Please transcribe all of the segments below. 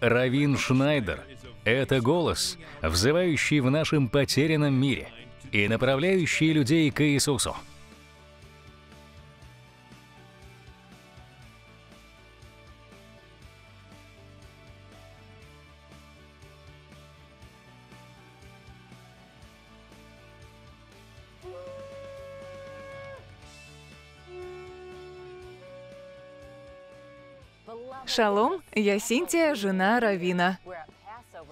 Равин Шнайдер — это голос, взывающий в нашем потерянном мире и направляющий людей к Иисусу. Шалом, я Синтия, жена Равина.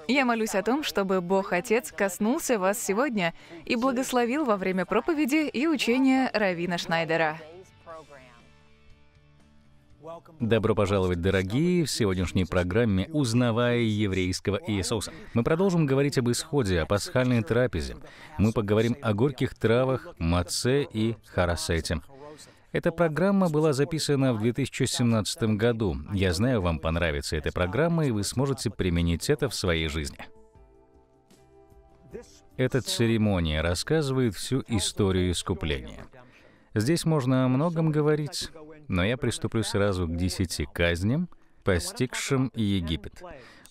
Я молюсь о том, чтобы Бог Отец коснулся вас сегодня и благословил во время проповеди и учения Равина Шнайдера. Добро пожаловать, дорогие, в сегодняшней программе «Узнавая еврейского Иисуса». Мы продолжим говорить об исходе, о пасхальной трапезе. Мы поговорим о горьких травах, маце и харасете. Эта программа была записана в 2017 году. Я знаю, вам понравится эта программа, и вы сможете применить это в своей жизни. Эта церемония рассказывает всю историю искупления. Здесь можно о многом говорить, но я приступлю сразу к десяти казням, постигшим Египет.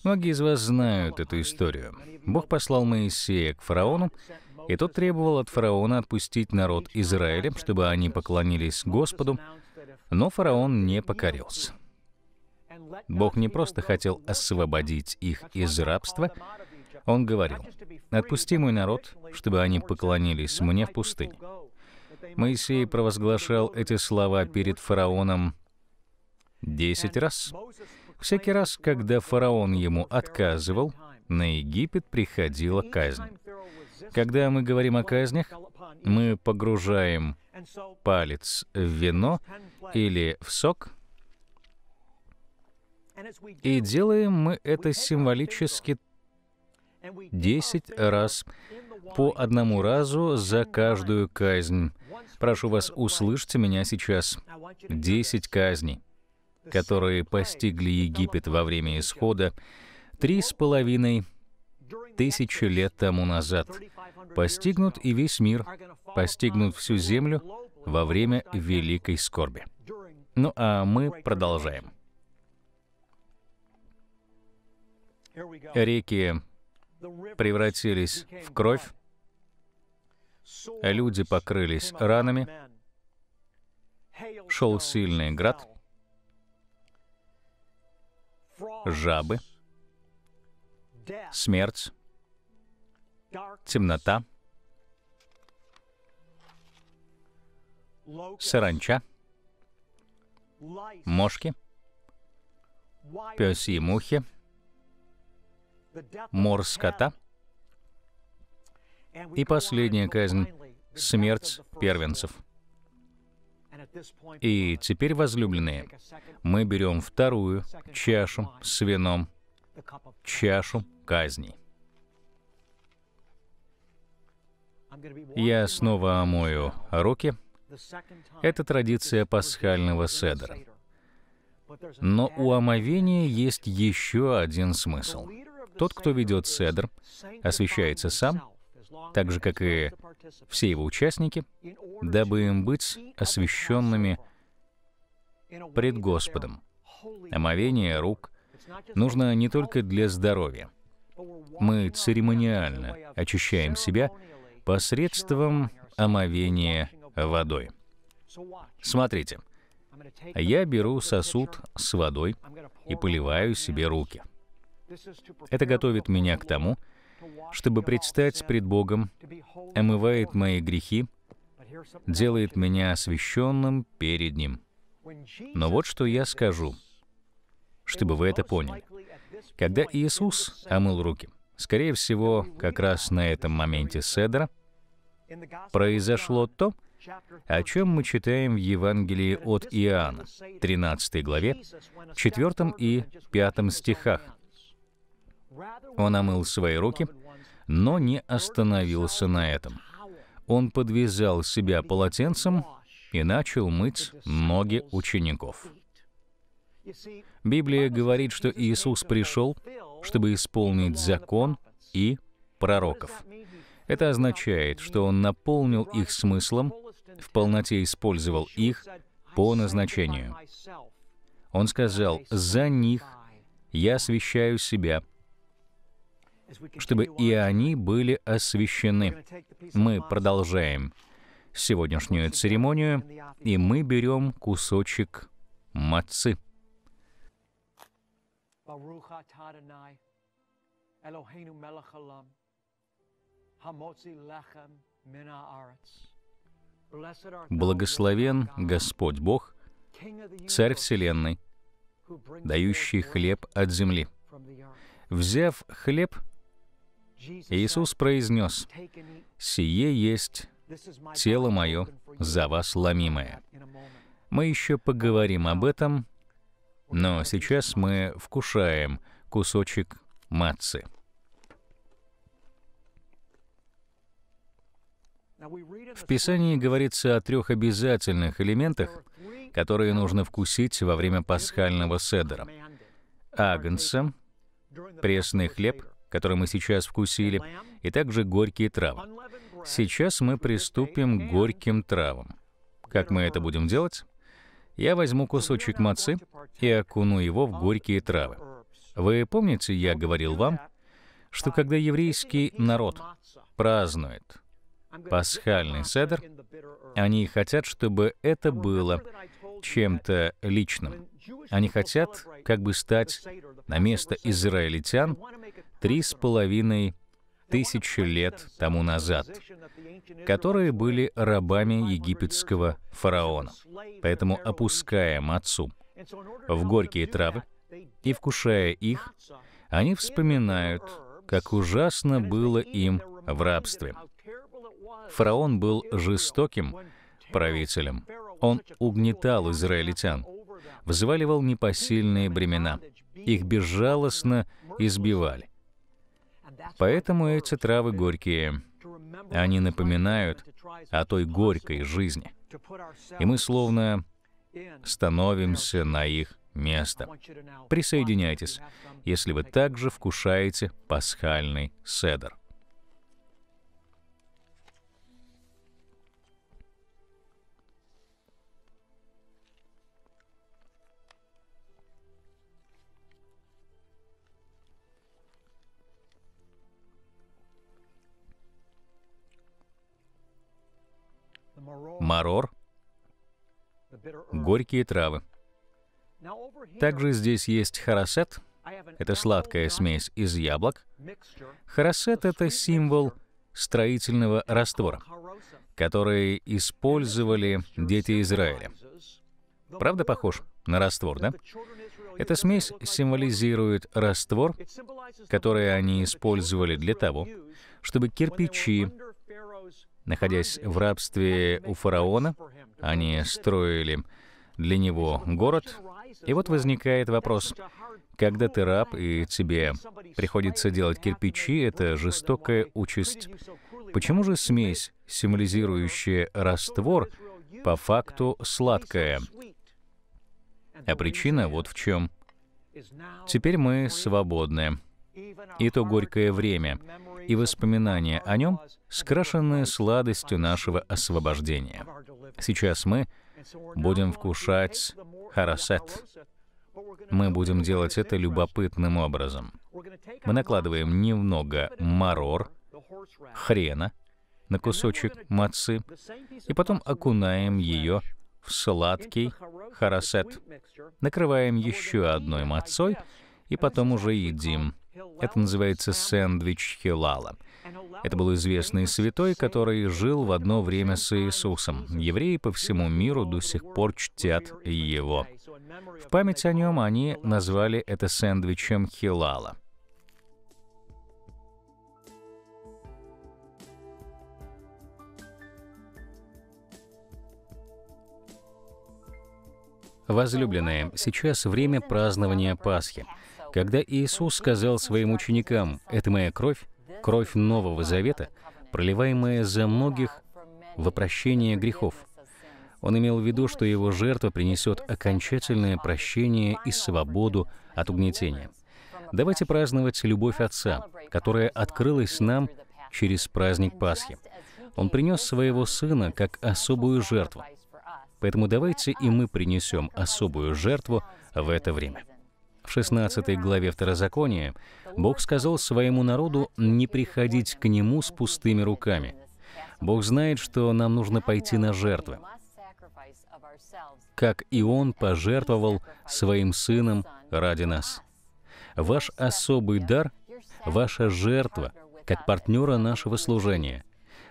Многие из вас знают эту историю. Бог послал Моисея к фараону, и тот требовал от фараона отпустить народ Израиля, чтобы они поклонились Господу, но фараон не покорился. Бог не просто хотел освободить их из рабства, он говорил, «Отпусти мой народ, чтобы они поклонились мне в пустыне». Моисей провозглашал эти слова перед фараоном десять раз. Всякий раз, когда фараон ему отказывал, на Египет приходила казнь. Когда мы говорим о казнях, мы погружаем палец в вино или в сок, и делаем мы это символически 10 раз, по одному разу за каждую казнь. Прошу вас, услышьте меня сейчас. 10 казней, которые постигли Египет во время исхода, три с половиной — тысячи лет тому назад. Постигнут и весь мир, постигнут всю землю во время великой скорби. Ну а мы продолжаем. Реки превратились в кровь, люди покрылись ранами, шел сильный град, жабы, смерть, темнота, саранча, мошки, пёси и мухи, мор скота и последняя казнь — смерть первенцев. И теперь, возлюбленные, мы берем вторую чашу с вином, чашу казни. я снова омою руки. Это традиция пасхального седра. Но у омовения есть еще один смысл. Тот, кто ведет седр, освещается сам, так же, как и все его участники, дабы им быть освященными пред Господом. Омовение рук нужно не только для здоровья. Мы церемониально очищаем себя — посредством омовения водой. Смотрите, я беру сосуд с водой и поливаю себе руки. Это готовит меня к тому, чтобы предстать пред Богом, омывает мои грехи, делает меня освященным перед Ним. Но вот что я скажу, чтобы вы это поняли. Когда Иисус омыл руки, скорее всего, как раз на этом моменте Седра, произошло то, о чем мы читаем в Евангелии от Иоанна, 13 главе, 4 и 5 стихах. Он омыл свои руки, но не остановился на этом. Он подвязал себя полотенцем и начал мыть ноги учеников. Библия говорит, что Иисус пришел, чтобы исполнить закон и пророков. Это означает, что Он наполнил их смыслом, в полноте использовал их по назначению. Он сказал, «За них я освящаю себя, чтобы и они были освящены». Мы продолжаем сегодняшнюю церемонию, и мы берем кусочек мацы. Baruch atah Adonai, Eloheinu Благословен Господь Бог, Царь Вселенной, дающий хлеб от земли. Взяв хлеб, Иисус произнес, «Сие есть тело мое, за вас ломимое». Мы еще поговорим об этом, но сейчас мы вкушаем кусочек мацы. В Писании говорится о трех обязательных элементах, которые нужно вкусить во время пасхального седера. Агнца, пресный хлеб, который мы сейчас вкусили, и также горькие травы. Сейчас мы приступим к горьким травам. Как мы это будем делать? Я возьму кусочек мацы и окуну его в горькие травы. Вы помните, я говорил вам, что когда еврейский народ празднует пасхальный седер, они хотят, чтобы это было чем-то личным. Они хотят как бы стать на место израильтян три с половиной тысячи лет тому назад, которые были рабами египетского фараона. Поэтому опуская мацу в горькие травы и вкушая их, они вспоминают, как ужасно было им в рабстве. Фараон был жестоким правителем. Он угнетал израильтян, взваливал непосильные бремена. Их безжалостно избивали. Поэтому эти травы горькие. Они напоминают о той горькой жизни. И мы словно становимся на их место. Присоединяйтесь, если вы также вкушаете пасхальный седр. марор, горькие травы. Также здесь есть харасет, это сладкая смесь из яблок. Харасет — это символ строительного раствора, который использовали дети Израиля. Правда похож на раствор, да? Эта смесь символизирует раствор, который они использовали для того, чтобы кирпичи, находясь в рабстве у фараона. Они строили для него город. И вот возникает вопрос, когда ты раб и тебе приходится делать кирпичи, это жестокая участь. Почему же смесь, символизирующая раствор, по факту сладкая? А причина вот в чем. Теперь мы свободны. И то горькое время, и воспоминания о нем, скрашенные сладостью нашего освобождения. Сейчас мы будем вкушать харасет. Мы будем делать это любопытным образом. Мы накладываем немного марор, хрена, на кусочек мацы, и потом окунаем ее в сладкий харасет. Накрываем еще одной мацой, и потом уже едим это называется сэндвич Хилала. Это был известный святой, который жил в одно время с Иисусом. Евреи по всему миру до сих пор чтят его. В память о нем они назвали это сэндвичем Хилала. Возлюбленные, сейчас время празднования Пасхи. Когда Иисус сказал своим ученикам, «Это моя кровь, кровь Нового Завета, проливаемая за многих во прощение грехов», он имел в виду, что его жертва принесет окончательное прощение и свободу от угнетения. Давайте праздновать любовь Отца, которая открылась нам через праздник Пасхи. Он принес своего Сына как особую жертву. Поэтому давайте и мы принесем особую жертву в это время. В 16 главе Второзакония Бог сказал своему народу не приходить к Нему с пустыми руками. Бог знает, что нам нужно пойти на жертвы, как и Он пожертвовал Своим Сыном ради нас. Ваш особый дар, ваша жертва, как партнера нашего служения,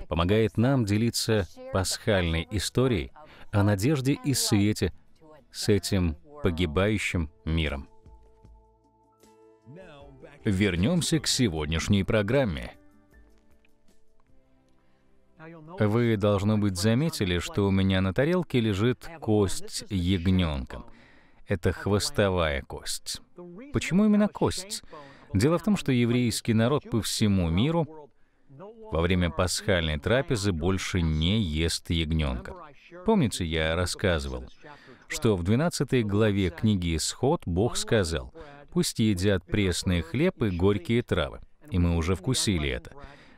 помогает нам делиться пасхальной историей о надежде и свете с этим погибающим миром вернемся к сегодняшней программе. Вы, должно быть, заметили, что у меня на тарелке лежит кость ягненка. Это хвостовая кость. Почему именно кость? Дело в том, что еврейский народ по всему миру во время пасхальной трапезы больше не ест ягненка. Помните, я рассказывал, что в 12 главе книги «Исход» Бог сказал — Пусть едят пресный хлеб и горькие травы. И мы уже вкусили это.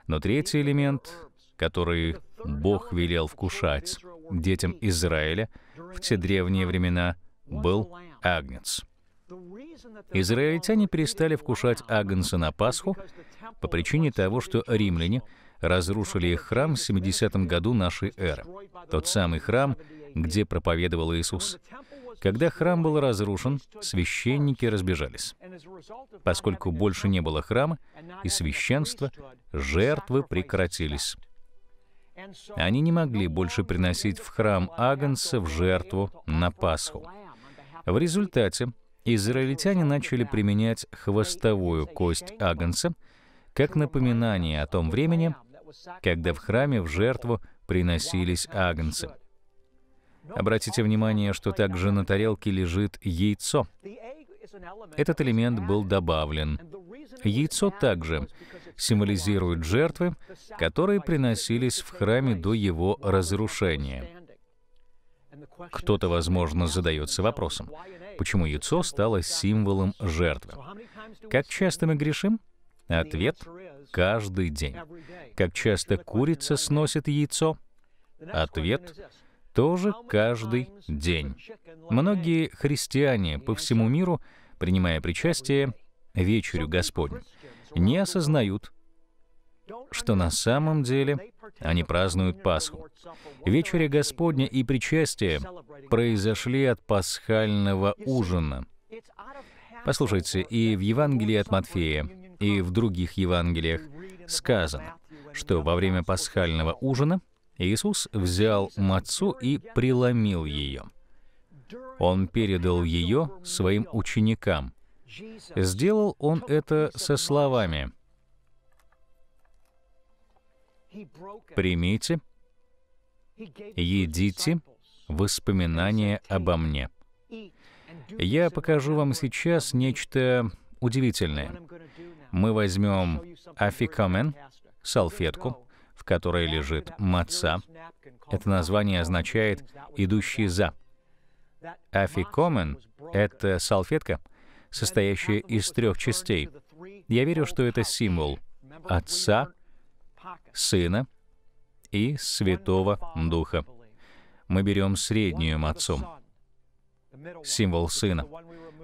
Но третий элемент, который Бог велел вкушать детям Израиля в те древние времена, был агнец. Израильтяне перестали вкушать агнца на Пасху по причине того, что римляне разрушили их храм в 70 году нашей эры. Тот самый храм, где проповедовал Иисус. Когда храм был разрушен, священники разбежались. Поскольку больше не было храма и священства, жертвы прекратились. Они не могли больше приносить в храм Агнца в жертву на Пасху. В результате израильтяне начали применять хвостовую кость Агнца как напоминание о том времени, когда в храме в жертву приносились агнцы. Обратите внимание, что также на тарелке лежит яйцо. Этот элемент был добавлен. Яйцо также символизирует жертвы, которые приносились в храме до его разрушения. Кто-то, возможно, задается вопросом, почему яйцо стало символом жертвы. Как часто мы грешим? Ответ — каждый день. Как часто курица сносит яйцо? Ответ тоже каждый день. Многие христиане по всему миру, принимая причастие, вечерю Господню, не осознают, что на самом деле они празднуют Пасху. Вечеря Господня и причастие произошли от пасхального ужина. Послушайте, и в Евангелии от Матфея, и в других Евангелиях сказано, что во время пасхального ужина Иисус взял мацу и преломил ее. Он передал ее своим ученикам. Сделал он это со словами «Примите, едите воспоминания обо мне». Я покажу вам сейчас нечто удивительное. Мы возьмем афикамен, салфетку, в которой лежит маца. Это название означает «идущий за». Афикомен — это салфетка, состоящая из трех частей. Я верю, что это символ Отца, Сына и Святого Духа. Мы берем среднюю мацу, символ Сына.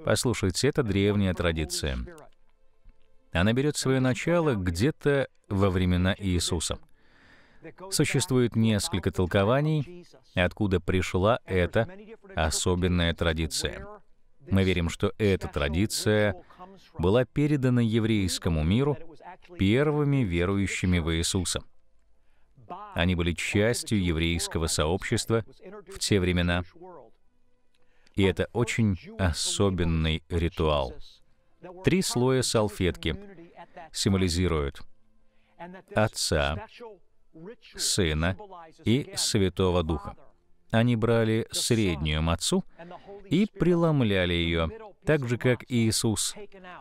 Послушайте, это древняя традиция. Она берет свое начало где-то во времена Иисуса — Существует несколько толкований, откуда пришла эта особенная традиция. Мы верим, что эта традиция была передана еврейскому миру первыми верующими в Иисуса. Они были частью еврейского сообщества в те времена, и это очень особенный ритуал. Три слоя салфетки символизируют Отца, Сына и Святого Духа. Они брали среднюю мацу и преломляли ее, так же, как Иисус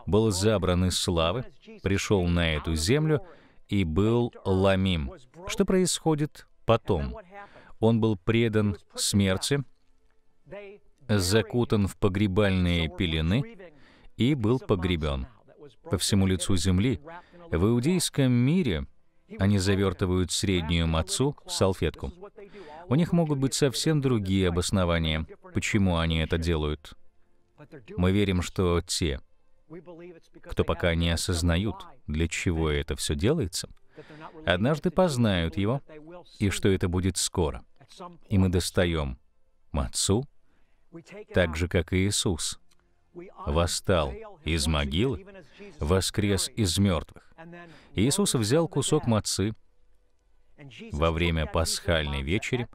был забран из славы, пришел на эту землю и был ломим. Что происходит потом? Он был предан смерти, закутан в погребальные пелены и был погребен. По всему лицу земли, в иудейском мире, они завертывают среднюю мацу в салфетку. У них могут быть совсем другие обоснования, почему они это делают. Мы верим, что те, кто пока не осознают, для чего это все делается, однажды познают его, и что это будет скоро. И мы достаем мацу, так же, как и Иисус, восстал из могилы, воскрес из мертвых. Иисус взял кусок мацы. Во время пасхальной вечери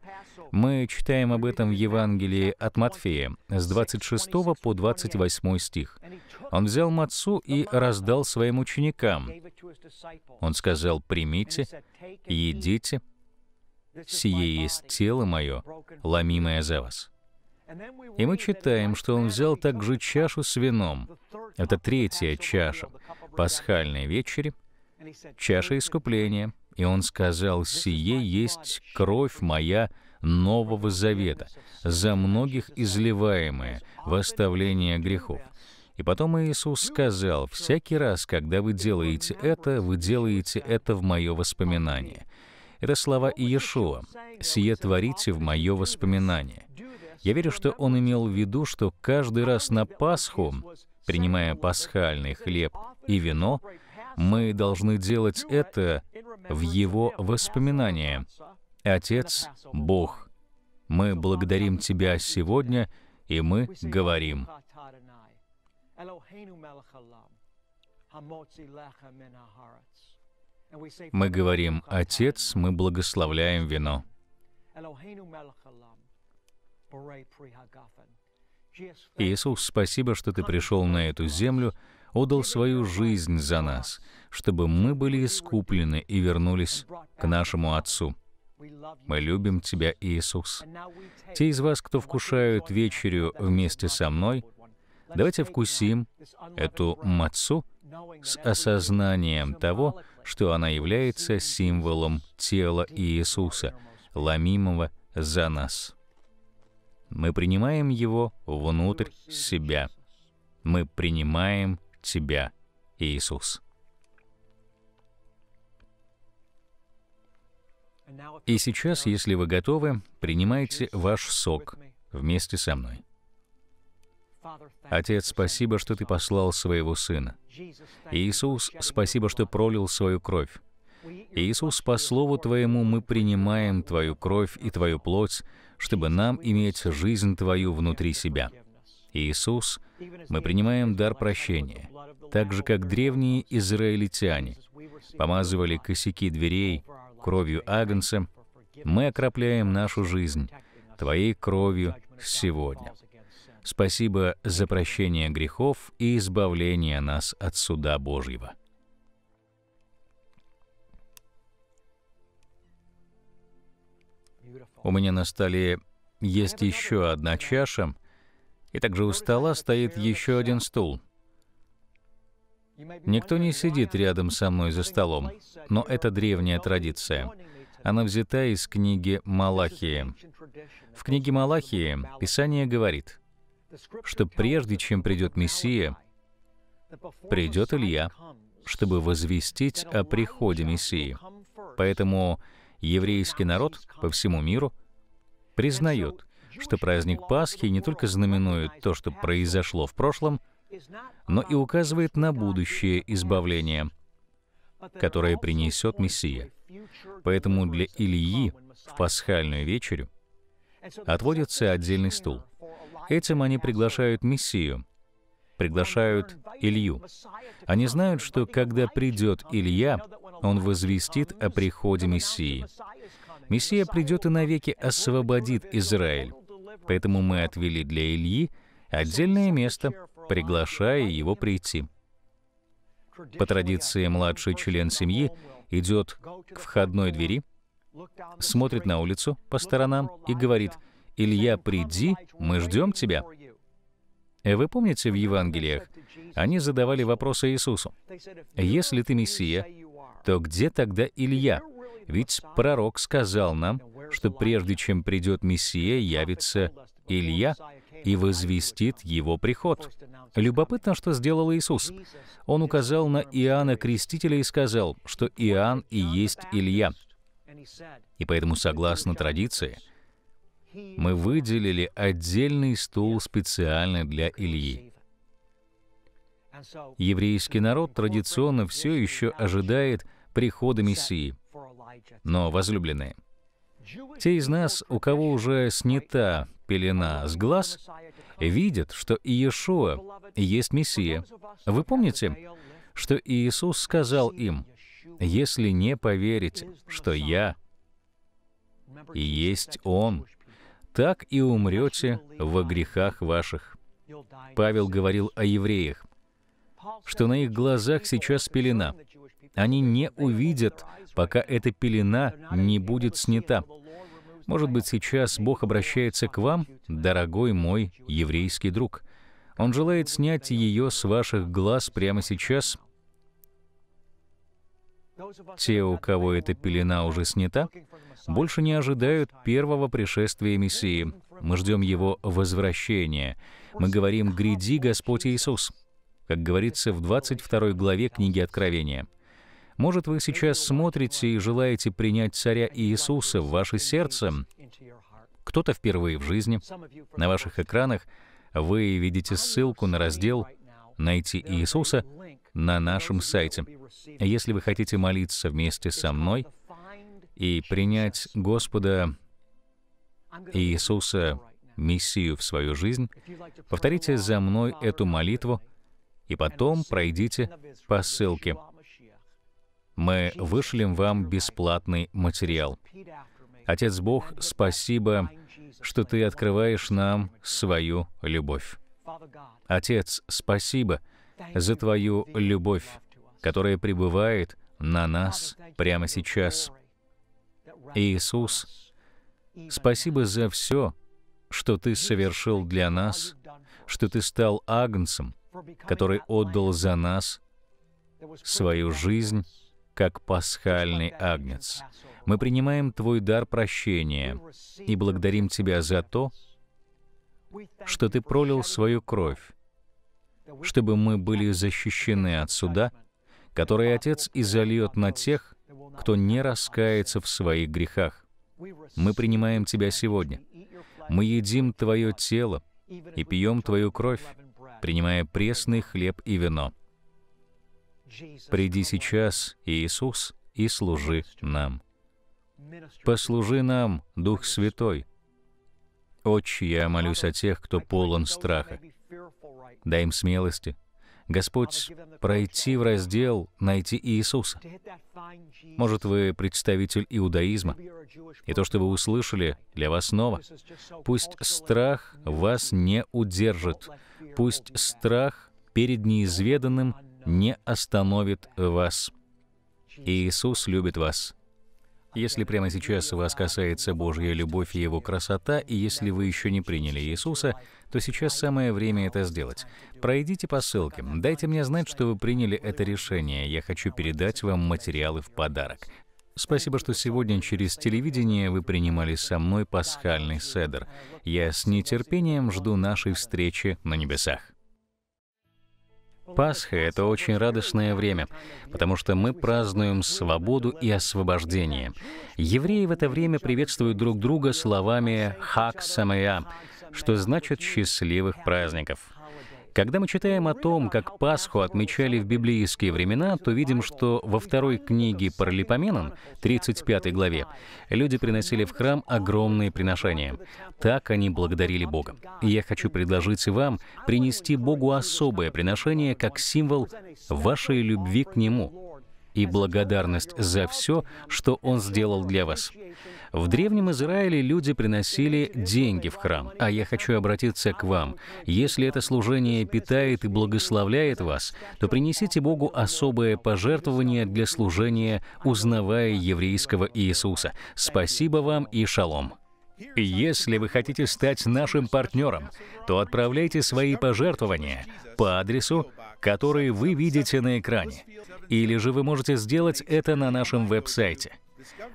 мы читаем об этом в Евангелии от Матфея с 26 по 28 стих. Он взял мацу и раздал своим ученикам. Он сказал, «Примите, едите, сие есть тело мое, ломимое за вас». И мы читаем, что он взял также чашу с вином. Это третья чаша, пасхальной вечере, чаша искупления, и он сказал, «Сие есть кровь моя Нового Завета, за многих изливаемая в оставление грехов». И потом Иисус сказал, «Всякий раз, когда вы делаете это, вы делаете это в мое воспоминание». Это слова Иешуа, «Сие творите в мое воспоминание». Я верю, что он имел в виду, что каждый раз на Пасху, принимая пасхальный хлеб и вино, мы должны делать это в Его воспоминание. Отец, Бог, мы благодарим Тебя сегодня, и мы говорим. Мы говорим, Отец, мы благословляем вино. Иисус, спасибо, что Ты пришел на эту землю, отдал свою жизнь за нас, чтобы мы были искуплены и вернулись к нашему Отцу. Мы любим Тебя, Иисус. Те из вас, кто вкушают вечерю вместе со мной, давайте вкусим эту мацу с осознанием того, что она является символом тела Иисуса, ломимого за нас. Мы принимаем его внутрь себя. Мы принимаем Тебя, Иисус. И сейчас, если вы готовы, принимайте ваш сок вместе со мной. Отец, спасибо, что Ты послал своего Сына. Иисус, спасибо, что пролил свою кровь. Иисус, по Слову Твоему мы принимаем Твою кровь и Твою плоть, чтобы нам иметь жизнь Твою внутри себя. Иисус, мы принимаем дар прощения, так же, как древние израильтяне помазывали косяки дверей кровью Агнца, мы окропляем нашу жизнь Твоей кровью сегодня. Спасибо за прощение грехов и избавление нас от суда Божьего. У меня на столе есть еще одна чаша, и также у стола стоит еще один стул. Никто не сидит рядом со мной за столом, но это древняя традиция. Она взята из книги Малахии. В книге Малахии Писание говорит, что прежде чем придет Мессия, придет Илья, чтобы возвестить о приходе Мессии. Поэтому еврейский народ по всему миру признает, что праздник Пасхи не только знаменует то, что произошло в прошлом, но и указывает на будущее избавление, которое принесет Мессия. Поэтому для Ильи в пасхальную вечерю отводится отдельный стул. Этим они приглашают Мессию, приглашают Илью. Они знают, что когда придет Илья, он возвестит о приходе Мессии. Мессия придет и навеки освободит Израиль. Поэтому мы отвели для Ильи отдельное место, приглашая его прийти. По традиции, младший член семьи идет к входной двери, смотрит на улицу по сторонам и говорит, «Илья, приди, мы ждем тебя». Вы помните в Евангелиях, они задавали вопросы Иисусу, «Если ты Мессия, то где тогда Илья? Ведь пророк сказал нам, что прежде чем придет Мессия, явится Илья и возвестит его приход. Любопытно, что сделал Иисус. Он указал на Иоанна Крестителя и сказал, что Иоанн и есть Илья. И поэтому, согласно традиции, мы выделили отдельный стул специально для Ильи. Еврейский народ традиционно все еще ожидает прихода Мессии. Но, возлюбленные, те из нас, у кого уже снята пелена с глаз, видят, что Иешуа есть Мессия. Вы помните, что Иисус сказал им, «Если не поверите, что Я и есть Он, так и умрете во грехах ваших». Павел говорил о евреях, что на их глазах сейчас пелена. Они не увидят, пока эта пелена не будет снята. Может быть, сейчас Бог обращается к вам, дорогой мой еврейский друг. Он желает снять ее с ваших глаз прямо сейчас. Те, у кого эта пелена уже снята, больше не ожидают первого пришествия Мессии. Мы ждем Его возвращения. Мы говорим «Гряди, Господь Иисус», как говорится в 22 главе книги Откровения — может, вы сейчас смотрите и желаете принять Царя Иисуса в ваше сердце, кто-то впервые в жизни. На ваших экранах вы видите ссылку на раздел «Найти Иисуса» на нашем сайте. Если вы хотите молиться вместе со мной и принять Господа Иисуса, Мессию в свою жизнь, повторите за мной эту молитву и потом пройдите по ссылке — мы вышлем вам бесплатный материал. Отец Бог, спасибо, что Ты открываешь нам свою любовь. Отец, спасибо за Твою любовь, которая пребывает на нас прямо сейчас. Иисус, спасибо за все, что Ты совершил для нас, что Ты стал агнцем, который отдал за нас свою жизнь как пасхальный агнец. Мы принимаем Твой дар прощения и благодарим Тебя за то, что Ты пролил свою кровь, чтобы мы были защищены от суда, который Отец изольет на тех, кто не раскается в своих грехах. Мы принимаем Тебя сегодня. Мы едим Твое тело и пьем Твою кровь, принимая пресный хлеб и вино. «Приди сейчас, Иисус, и служи нам». «Послужи нам, Дух Святой». «Отче, я молюсь о тех, кто полон страха. Дай им смелости. Господь, пройти в раздел, найти Иисуса. Может, вы представитель иудаизма, и то, что вы услышали, для вас ново. Пусть страх вас не удержит. Пусть страх перед неизведанным не остановит вас. Иисус любит вас. Если прямо сейчас вас касается Божья любовь и Его красота, и если вы еще не приняли Иисуса, то сейчас самое время это сделать. Пройдите по ссылке, дайте мне знать, что вы приняли это решение. Я хочу передать вам материалы в подарок. Спасибо, что сегодня через телевидение вы принимали со мной пасхальный седер. Я с нетерпением жду нашей встречи на небесах. Пасха — это очень радостное время, потому что мы празднуем свободу и освобождение. Евреи в это время приветствуют друг друга словами «Хак Самая», что значит «счастливых праздников». Когда мы читаем о том, как Пасху отмечали в библейские времена, то видим, что во второй книге Паралипоменон, 35 главе, люди приносили в храм огромные приношения. Так они благодарили Бога. И я хочу предложить вам принести Богу особое приношение как символ вашей любви к Нему и благодарность за все, что Он сделал для вас. В Древнем Израиле люди приносили деньги в храм, а я хочу обратиться к вам. Если это служение питает и благословляет вас, то принесите Богу особое пожертвование для служения, узнавая еврейского Иисуса. Спасибо вам и шалом. Если вы хотите стать нашим партнером, то отправляйте свои пожертвования по адресу, который вы видите на экране. Или же вы можете сделать это на нашем веб-сайте.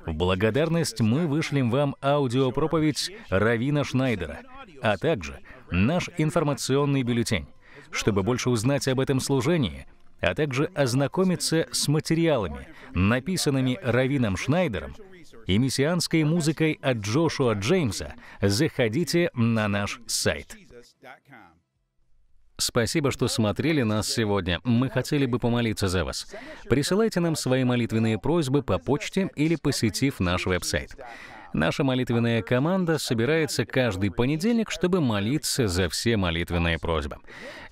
В благодарность мы вышлем вам аудиопроповедь Равина Шнайдера, а также наш информационный бюллетень. Чтобы больше узнать об этом служении, а также ознакомиться с материалами, написанными Равином Шнайдером и мессианской музыкой от Джошуа Джеймса, заходите на наш сайт. Спасибо, что смотрели нас сегодня. Мы хотели бы помолиться за вас. Присылайте нам свои молитвенные просьбы по почте или посетив наш веб-сайт. Наша молитвенная команда собирается каждый понедельник, чтобы молиться за все молитвенные просьбы.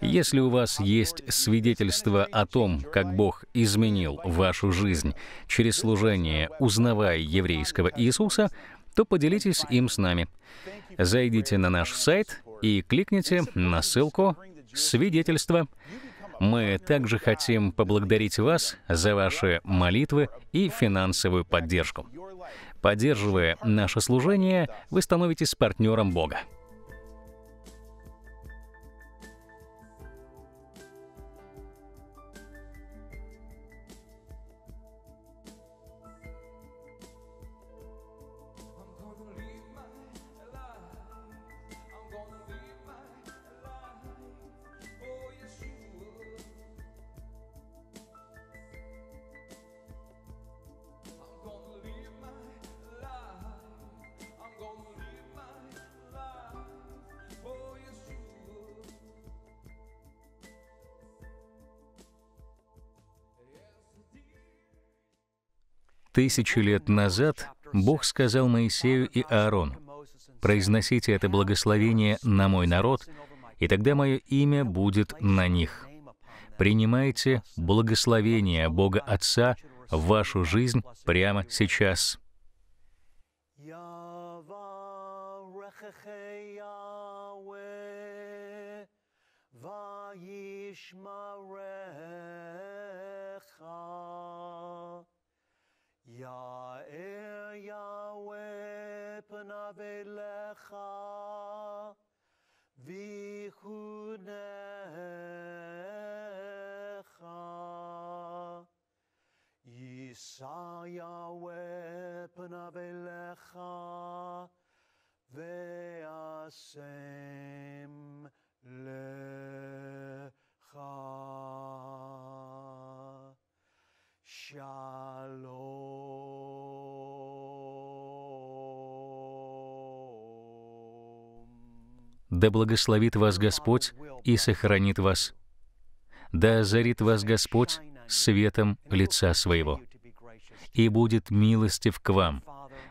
Если у вас есть свидетельство о том, как Бог изменил вашу жизнь через служение, узнавая еврейского Иисуса, то поделитесь им с нами. Зайдите на наш сайт и кликните на ссылку свидетельство. Мы также хотим поблагодарить вас за ваши молитвы и финансовую поддержку. Поддерживая наше служение, вы становитесь партнером Бога. Тысячи лет назад Бог сказал Моисею и Аарону, «Произносите это благословение на мой народ, и тогда мое имя будет на них. Принимайте благословение Бога Отца в вашу жизнь прямо сейчас». Yishmarecha יאר יהוה פניו אליך, ויחונך. יישא יהוה פניו אליך, והשם לך. Да благословит вас Господь и сохранит вас. Да озарит вас Господь светом лица своего. И будет милостив к вам.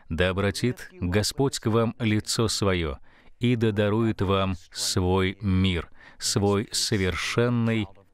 Да обратит Господь к вам лицо свое, и да дарует вам свой мир, свой совершенный мир